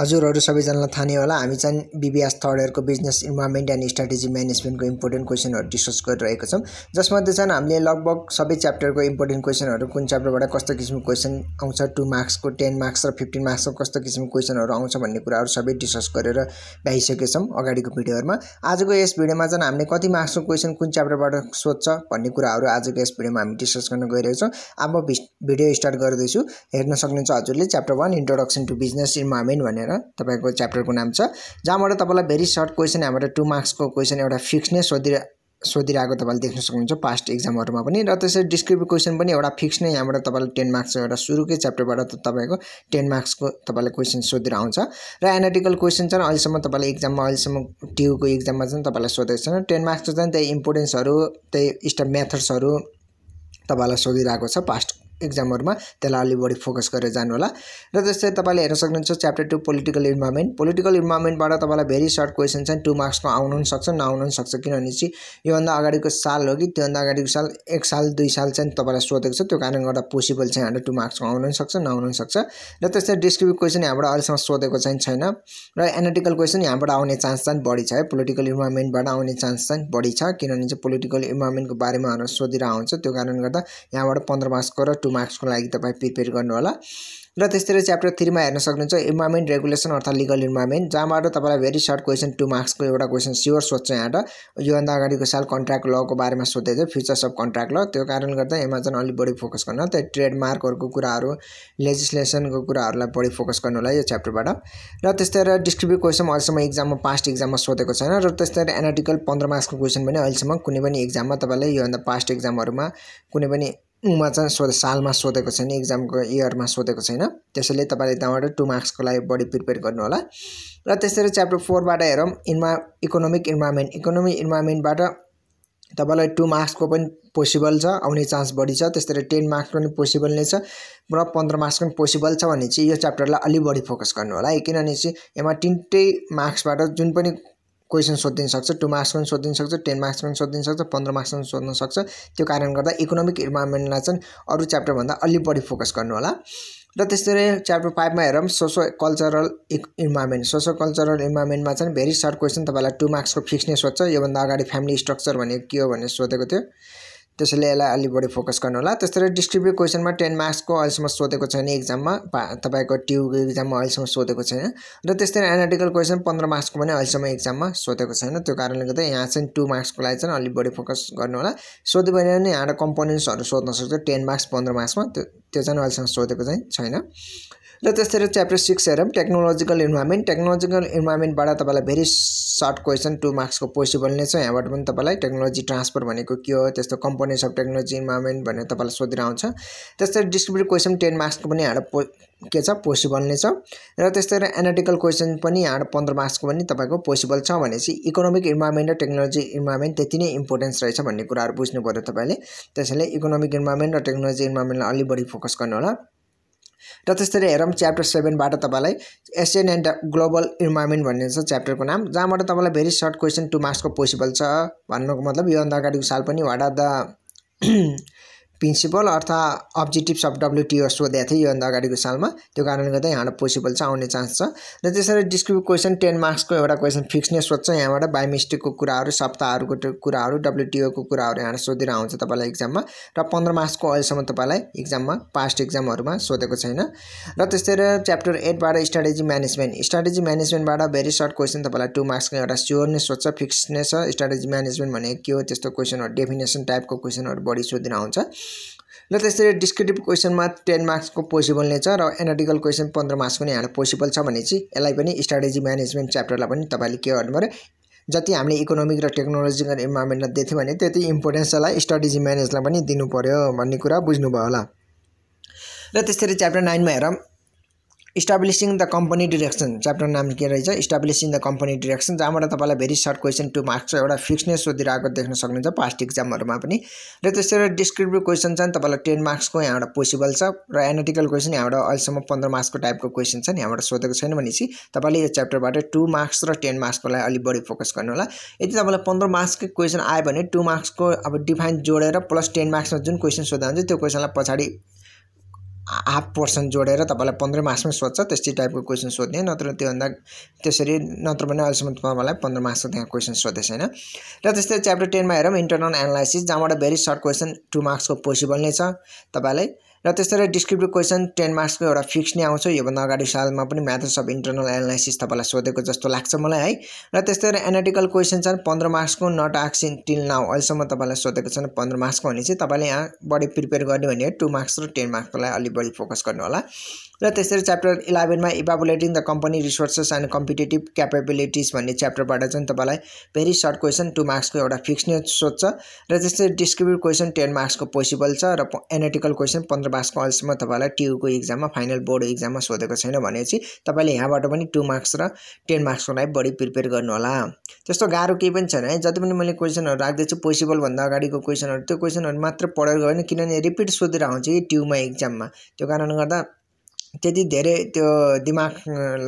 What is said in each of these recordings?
हजुरहरू सबैजनालाई थाहा नै होला हामी चाहिँ बिबिएस थर्ड इयरको बिजनेस इन्भाइरोमेन्ट एन्ड स्ट्राटेजी म्यानेजमेन्टको इम्पोर्टेन्ट क्वेसनहरू डिस्कस गरिरहेको छौँ जसमध्ये चाहिँ हामीले लगभग सबै च्याप्टरको इम्पोर्टेन्ट क्वेसनहरू कुन च्याप्टरबाट कस्तो किसिमको क्वेसन आउँछ टु मार्क्सको टेन मार्क्स र फिफ्टिन मार्क्सको कस्तो किसिमको क्वेसनहरू आउँछ भन्ने कुराहरू सबै डिस्कस गरेर भ्याइसकेछौँ अगाडिको भिडियोहरूमा आजको यस भिडियोमा चाहिँ हामीले कति मार्क्सको क्वेसन कुन च्याप्टरबाट सोध्छ भन्ने कुराहरू आजको यस भिडियोमा हामी डिस्कस गर्न गइरहेको छौँ अब भिडियो स्टार्ट गर्दैछु हेर्न सक्नुहुन्छ हजुरले chapter one introduction to business environment भनेर भनेर तपाईँको च्याप्टरको नाम छ जहाँबाट तपाईँलाई भेरी सर्ट क्वेसन यहाँबाट टु मार्क्सको क्वेसन एउटा फिक्स नै सोधिरा सोधिरहेको तपाईँले देख्न सक्नुहुन्छ पास्ट इक्जामहरूमा पनि र त्यसरी डिस्क्रिप्टिभ क्वेसन पनि एउटा फिक्स नै यहाँबाट तपाईँलाई टेन मार्क्सको एउटा सुरुकै च्याप्टरबाट तपाईँको टेन मार्क्सको तपाईँलाई क्वेसन सोधेर आउँछ र एनाटिकल क्वेसन चाहिँ अहिलेसम्म तपाईँले इक्जाममा अहिलेसम्म ट्युको इक्जाममा चाहिँ तपाईँलाई सोधेको छैन टेन मार्क्सको चाहिँ त्यही इम्पोर्टेन्सहरू त्यही स्टप मेथड्सहरू तपाईँलाई सोधिरहेको छ पास्ट इक्जामहरूमा त्यसलाई अलिक बढी फोकस गरेर जानु होला र जस्तै तपाईँले हेर्न सक्नुहुन्छ chapter two political environment political इन्भाइरोमेन्टबाट तपाईँलाई भेरी सर्ट क्वेसन छन् टु मार्क्सको आउनु पनि सक्छ नआउनु पनि सक्छ किनभने चाहिँ योभन्दा अगाडिको साल हो कि त्योभन्दा अगाडिको साल एक साल दुई साल चाहिँ तपाईँलाई सोधेको छ त्यो कारणले गर्दा पोसिबल चाहिँ हाम्रो टु मार्क्समा आउनु पनि सक्छ नआउनु पनि सक्छ र त्यस्तै डिस्क्रिप्टिभ क्वेसन यहाँबाट अहिलेसम्म सोधेको चाहिँ छैन र एनालिटिकल क्वेसन यहाँबाट आउने चान्स चाहिँ बढी छ है पोलिटिकल इन्भाइरोमेन्टबाट आउने चान्स चाहिँ बढी छ किनभने चाहिँ पोलिटिकल इन्भाइरोमेन्टको बारेमा सोधिरहेको आउँछ त्यो कारणले गर्दा यहाँबाट पन्ध्र मार्क्सको र टु मार्क्सको लागि तपाईँ प्रिपेयर गर्नु होला र त्यस्तै च्याप्टर थ्रीमा हेर्न सक्नुहुन्छ इन्भाइरोमेन्ट रेगुलेसन अर्थात् लिगल इन्भाइरोमेन्ट जहाँबाट तपाईँलाई भेरी सर्ट क्वेसन टू मार्क्सको एउटा क्वेसन स्योर सोध्छ यहाँबाट योभन्दा अगाडिको साल कन्ट्राक्ट लको बारेमा सोध्दै थियो फ्युचर्स अफ कन्ट्राक्ट ल त्यो कारणले गर्दा एमा चाहिँ अलिक बढी फोकस गर्न त्यो ट्रेडमार्कहरूको कुराहरू लेजिस्लेसनको कुराहरूलाई बढी फोकस गर्नु होला यो च्याप्टरबाट र त्यस्तै र डिस्ट्रिब्युट क्वेसन अहिलेसम्म इक्जाममा पास्ट इक्जाममा सोधेको छैन र त्यस्तै एनाटिकल पन्ध्र मार्क्सको क्वेसन पनि अहिलेसम्म कुनै पनि इक्जाममा तपाईँले योभन्दा पास्ट इक्जामहरूमा कुनै पनि उमा चाहिँ सोधे सालमा सोधेको छैन इक्जामको इयरमा सोधेको छैन त्यसैले तपाईँले त्यहाँबाट टु मार्क्सको लागि बढी प्रिपेयर गर्नु होला र त्यसरी च्याप्टर फोरबाट हेरौँ इन्भा इकोनोमिक इन्भाइरोमेन्ट इकोनोमिक इन्भाइरोमेन्टबाट तपाईँलाई टु मार्क्सको पनि पोसिबल छ आउने चान्स बढी छ त्यसरी टेन मार्क्स पनि पोसिबल नै छ र पन्ध्र मार्क्स पनि पोसिबल छ भने चाहिँ यो च्याप्टरलाई अलिक बढी फोकस गर्नु होला किनभने चाहिँ यसमा तिनटै मार्क्सबाट जुन पनि क्वेसन सोधिदिन सक्छ टु मार्क्स पनि सोधिदिन सक्छ टेन मार्क्स पनि सोधिदिन सक्छ पन्ध्र मार्क्स पनि सोध्न सक्छ त्यो कारण गर्दा इकोनोमिक इन्भाइरोमेन्टलाई चाहिँ अरू च्याप्टरभन्दा अलि बढी फोकस गर्नु होला र त्यस्तै च्याप्टर फाइभमा हेरौँ socio cultural environment socio cultural इन्भाइरोमेन्टमा चाहिँ भेरी सर्ट क्वेसन तपाईँलाई टु मार्क्सको फिक्स नै सोध्छ योभन्दा अगाडि फ्यामिली स्ट्रक्चर भनेको के हो भनेर सोधेको थियो त्यसैले यसलाई अलिक बढी फोकस गर्नु होला त्यसरी डिस्ट्रिब्युट क्वेसनमा टेन मार्क्सको अहिलेसम्म सोधेको छैन इक्जाममा तपाईँको ट्युको इक्जाममा अहिलेसम्म सोधेको छैन र त्यस्तै एनाटिकल क्वेसन पन्ध्र मार्क्सको पनि अहिलेसम्म इक्जाममा सोधेको छैन त्यो कारणले गर्दा यहाँ चाहिँ टु मार्क्सको लागि चाहिँ अलिक बढी फोकस गर्नु होला सोध्यो भने यहाँबाट कम्पोनेन्ट्सहरू सोध्न सक्छ टेन मार्क्स पन्ध्र मार्क्समा त्यो त्यो चाहिँ अहिलेसम्म सोधेको चाहिँ छैन र र च्याप्टर सिक्स हेरौँ टेक्नोलोजिकल इन्भाइरोमेन्ट टेक्नोलोजिकल इन्भाइरोमेन्टबाट तपाईँलाई भेरी सर्ट क्वेसन टु मार्क्सको पोसिबल नै छ यहाँबाट पनि तपाईँलाई टेक्नोलोजी ट्रान्सफर भनेको के हो त्यस्तो कम्पोनेन्ट्स अफ टेक्नोलोजी इन्भाइरोमेन्ट भनेर तपाईँलाई सोधेर आउँछ त्यस्तै डिस्ट्रिब्युट क्वेसन टेन मार्क्सको पनि यहाँबाट पो के छ पोसिबल नै छ र त्यस्तै र एनाटिकल क्वेसन पनि यहाँबाट पन्ध्र मार्क्सको पनि तपाईँको पोसिबल छ भनेपछि इकोनोमिक इन्भाइरोमेन्ट र टेक्नोलोजी इन्भाइरोमेन्ट त्यति नै इम्पोर्टेन्स रहेछ भन्ने कुराहरू बुझ्नु पऱ्यो तपाईँले त्यसैले इकोनोमिक इन्भाइरोमेन्ट र टेक्नोलोजी इन्भाइरोमेन्टलाई अलिक बढी फोकस गर्नु होला र त्यस्तै हेरौँ च्याप्टर सेभेनबाट तपाईँलाई एसियन एन्ड ग्लोबल इन्भाइरोमेन्ट भन्ने छ च्याप्टरको नाम जहाँबाट तपाईँलाई भेरी सर्ट क्वेसन टु मार्क्सको पोसिबल छ भन्नुको मतलब योभन्दा अगाडिको साल पनि वाट आर द प्रिन्सिपल अर्थात् अब्जेक्टिभ्स अफ डब्लुटिओ सोधेको थियो योभन्दा अगाडिको सालमा त्यो कारणले गर्दा यहाँबाट पोसिबल चाहिँ आउने चान्स छ र त्यसरी डिस्क्रिप्ट क्वेसन टेन मार्क्सको एउटा क्वेसन फिक्स नै सोध्छ यहाँबाट बायोमिस्ट्रिकको कुराहरू सप्ताहहरूको कुराहरू डब्लुटिओको कुराहरू यहाँबाट सोधेर आउँछ तपाईँलाई इक्जाममा र पन्ध्र मार्क्सको अहिलेसम्म तपाईँलाई इक्जाममा पास्ट इक्जामहरूमा सोधेको छैन र त्यस्तै च्याप्टर एटबाट स्ट्राटेजी म्यानेजमेन्ट स्ट्राटेजी म्यानेजमेन्टबाट भेरी सर्ट क्वेसन तपाईँलाई टु मार्क्सको एउटा स्योर नै सोध्छ फिक्स नै छ स्ट्राटेजी म्यानेजमेन्ट भनेको के हो त्यस्तो क्वेसनहरू डेफिनेसन टाइपको क्वेसनहरू बढी सोधेर आउँछ ल त्यसरी डिस्क्रिप्टिभ क्वेसनमा टेन मार्क्सको पोसिबल नै छ र एनाटिकल क्वेसन पन्ध्र मार्क्सको नै यहाँ पोसिबल छ भने चाहिँ यसलाई पनि स्ट्राटेजी म्यानेजमेन्ट च्याप्टरलाई पनि तपाईँले के गर्नु पऱ्यो जति हामीले इकोनोमिक र टेक्नोलोजिकल इन्भाइरोमेन्टलाई दिएको भने त्यति इम्पोर्टेन्स यसलाई स्ट्राटेजी म्यानेजलाई पनि दिनु पऱ्यो भन्ने कुरा बुझ्नुभयो होला र त्यसरी च्याप्टर नाइनमा हेरौँ establishing the company direction chapter नाम के रहेछ इस्टाब्लिसिङ द कम्पनी डिरेक्सन जहाँबाट तपाईँलाई very short question two marks एउटा फिक्स नै सोधिरहेको देख्न सक्नुहुन्छ पास्ट इक्जामहरूमा पनि र त्यसरी डिस्क्रिप्टिभ क्वेसन छन् तपाईँलाई टेन मार्क्सको यहाँबाट पोसिबल छ र एनाटिकल क्वेसन यहाँबाट अहिलेसम्म पन्ध्र मार्क्सको टाइपको क्वेसन छन् यहाँबाट सोधेको छैन भनेपछि तपाईँले यो च्याप्टरबाट टू मार्क्स र टेन मार्क्सको लागि अलिक बढी फोकस गर्नु होला यदि तपाईँलाई पन्ध्र मार्क्सकै क्वेसन आयो भने टू मार्क्सको अब डिफाइन जोडेर प्लस टेन मार्क्समा जुन क्वेसन सोध्दा हुन्छ त्यो क्वेसनलाई पछाडि हाफ पोर्सन जोडेर तपाईँलाई पन्ध्र मार्क्समै सोध्छ त्यस्तै टाइपको क्वेसन सोध्ने नत्र त्योभन्दा त्यसरी नत्र भने अहिलेसम्म तपाईँलाई पन्ध्र मार्क्सको त्यहाँ क्वेसन सोध्दै छैन र त्यस्तै च्याप्टर टेनमा हेरौँ इन्टरनल एनालाइसिस जहाँबाट भेरी सर्ट क्वेसन टु मार्क्सको पोसिबल नै छ तपाईँलाई र त्यस्तै डिस्क्रिप्टिभ क्वेसन टेन मार्क्सको एउटा फिक्स नै आउँछ योभन्दा अगाडि सालमा पनि म्याथ्स अफ इन्टरनल एनालाइसिस तपाईँलाई सोधेको जस्तो लाग्छ मलाई है र त्यस्तै एनाटिकल क्वेसन छन् पन्ध्र मार्क्सको नट आक्सिङ टिल नाउ अहिलेसम्म तपाईँलाई सोधेको छ पन्ध्र मार्क्सको भने चाहिँ तपाईँले यहाँ बढी प्रिपेयर गर्ने भने टु मार्क्स र टेन मार्क्सको लागि अलिक बढी फोकस गर्नु होला र त्यसरी च्याप्टर इलेभेनमा evaluating the company resources and competitive capabilities भन्ने च्याप्टरबाट चाहिँ तपाईँलाई भेरी सर्ट क्वेसन टु मार्क्सको एउटा फिक्स नै सोध्छ र त्यस्तै डिस्क्रिप्टिभ क्वेसन टेन मार्क्सको पोसिबल छ र एनाटिकल क्वेसन पन्ध्र मार्क्सको अहिलेसम्म तपाईँलाई टियुको इक्जाममा फाइनल बोर्ड इक्जाममा सोधेको छैन भनेपछि तपाईँले यहाँबाट पनि टु मार्क्स र टेन मार्क्सको लागि बढी प्रिपेयर गर्नुहोला त्यस्तो गाह्रो केही पनि छैन है जति पनि मैले क्वेसनहरू राख्दैछु पोसिबलभन्दा अगाडिको क्वेसनहरू त्यो क्वेसनहरू मात्र पढेर गयो भने किनभने रिपिट सोधेर आउँछ कि ट्युमा इक्जाममा त्यो कारणले गर्दा त्यति धेरै त्यो दिमाग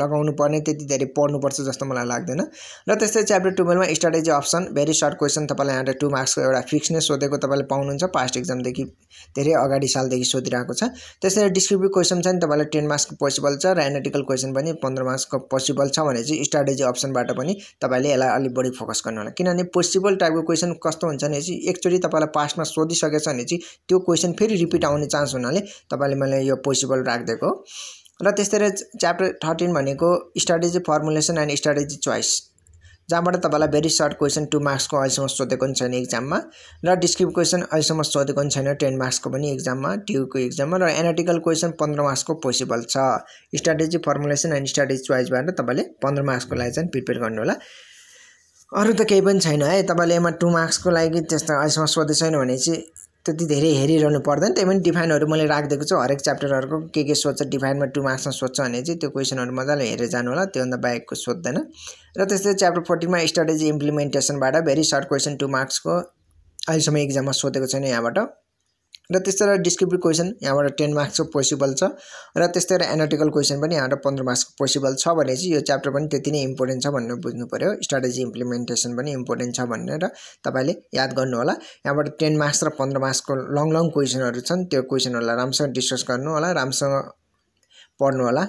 लगाउनु पर्ने त्यति धेरै पढ्नुपर्छ जस्तो मलाई लाग्दैन र त्यस्तै च्याप्टर टुवेल्भमा strategy option very short question तपाईँलाई यहाँबाट टु मार्क्सको एउटा फिक्स नै सोधेको तपाईँले पाउनुहुन्छ पास्ट इक्जामदेखि धेरै अगाडि सालदेखि सोधिरहेको छ त्यसरी डिस्क्रिप्टिभ क्वेसन छ नि तपाईँलाई टेन मार्क्सको पोसिबल छ र एनाटिकल क्वेसन पनि पन्ध्र मार्क्सको पोसिबल छ भने चाहिँ स्ट्राटेजी अप्सनबाट पनि तपाईँले यसलाई अलिक बढी फोकस गर्नु होला किनभने पोसिबल टाइपको क्वेसन कस्तो हुन्छ भने चाहिँ एकचोटि तपाईँलाई पास्टमा सोधिसकेछ भने चाहिँ त्यो क्वेसन फेरि रिपिट आउने चान्स हुनाले तपाईँले मैले यो पोसिबल राखिदिएको हो र त्यस्तै च्याप्टर थर्टिन भनेको strategy formulation and strategy choice जहाँबाट तपाईँलाई भेरी सर्ट क्वेसन टू मार्क्सको अहिलेसम्म सोधेको पनि छैन इक्जाममा र डिस्क्रिप क्वेसन अहिलेसम्म सोधेको पनि छैन टेन मार्क्सको पनि इक्जाममा ट्युको इक्जाममा र एनाटिकल क्वेसन पन्ध्र मार्क्सको पोसिबल छ स्ट्राटेजी फर्मुलेसन एन्ड स्ट्राटेजी चोइसबाट तपाईँले पन्ध्र मार्क्सको लागि चाहिँ प्रिपेयर गर्नु होला अरू त केही पनि छैन है तपाईँले एमा टु मार्क्सको लागि त्यस्तो अहिलेसम्म सोधेको छैन भने चाहिँ त्यति धेरै हेरिरहनु पर्दैन त्यही पनि डिफाइनहरू मैले राखिदिएको छु हरेक च्याप्टरहरूको के के सोध्छ डिफाइनमा टु मार्क्समा सोध्छ भने चाहिँ त्यो क्वेसनहरू मजाले हेरेर जानु होला त्योभन्दा बाहेकको सोध्दैन र त्यस्तै च्याप्टर फोर्टिनमा स्ट्राटेजी इम्प्लिमेन्टेसनबाट भेरी सर्ट क्वेसन टु मार्क्सको अहिलेसम्म इक्जाममा सोधेको छैन यहाँबाट र त्यस्तै गरेर डिस्क्रिप्टिभ क्वेसन यहाँबाट टेन मार्क्सको पोसिबल छ र त्यस्तै गरेर एनाटिकल क्वेसन पनि यहाँबाट पन्ध्र मार्क्सको पोसिबल छ भने चाहिँ यो च्याप्टर पनि त्यति नै इम्पोर्टेन्ट छ भनेर बुझ्नु पऱ्यो स्ट्राटेजी इम्प्लिमेन्टेसन पनि इम्पोर्टेन्ट छ भनेर तपाईँले याद गर्नु होला यहाँबाट टेन मार्क्स र पन्ध्र मार्क्सको लङ लङ क्वेसनहरू छन् त्यो क्वेसनहरूलाई राम्रोसँग डिस्कस गर्नु होला राम्रोसँग पढ्नु होला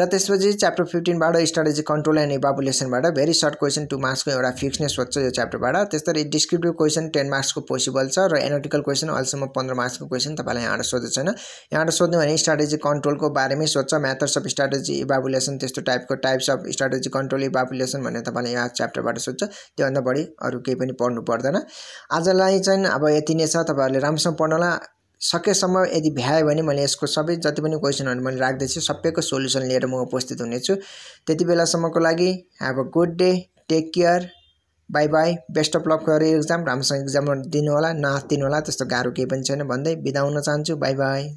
र त्यसपछि च्याप्टर फिफ्टिनबाट स्ट्राटेजी कन्ट्रोल एन्ड इभाबुलेसनबाट भेरी सर्ट क्वेसन टू मार्क्सको एउटा फिक्स नै सोध्छ यो च्याप्टरबाट त्यस्तै डिस्क्रिप्टिभ क्वेसन टेन मार्क्सको पोसिबल छ र एनाटिकल क्वेसन अहिलेसम्म पन्ध्र मार्क्सको क्वेसन तपाईँलाई यहाँबाट सोध्दै छैन यहाँबाट सोध्नु भने स्ट्राटेजी कन्ट्रोलको बारेमै सोध्छ म्याथर्स अफ स्ट्राटेजी इभापुलेसन त्यस्तो टाइपको types of strategy control evaluation भनेर तपाईँले यहाँ च्याप्टरबाट सोध्छ त्योभन्दा बढी अरू केही पनि पढ्नु पर्दैन आजलाई चाहिँ अब यति नै छ तपाईँहरूले राम्रोसँग पढ्नुलाई सकेसम्म यदि भ्यायो भने मैले यसको सबै जति पनि क्वेसनहरू मैले राख्दैछु सबैको सोल्युसन लिएर म उपस्थित हुनेछु त्यति बेलासम्मको लागि have a good day take care bye bye best of luck for exam राम्रोसँग इक्जाम दिनुहोला होला त्यस्तो गाह्रो केही पनि छैन भन्दै बिदा हुन चाहन्छु बाई बाई